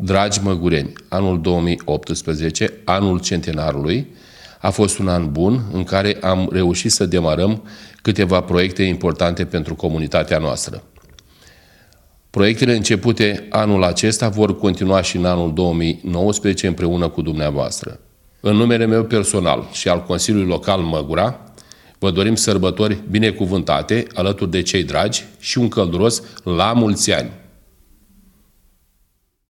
Dragi măgureni, anul 2018, anul centenarului, a fost un an bun în care am reușit să demarăm câteva proiecte importante pentru comunitatea noastră. Proiectele începute anul acesta vor continua și în anul 2019 împreună cu dumneavoastră. În numele meu personal și al Consiliului Local Măgura, vă dorim sărbători binecuvântate alături de cei dragi și un călduros la mulți ani!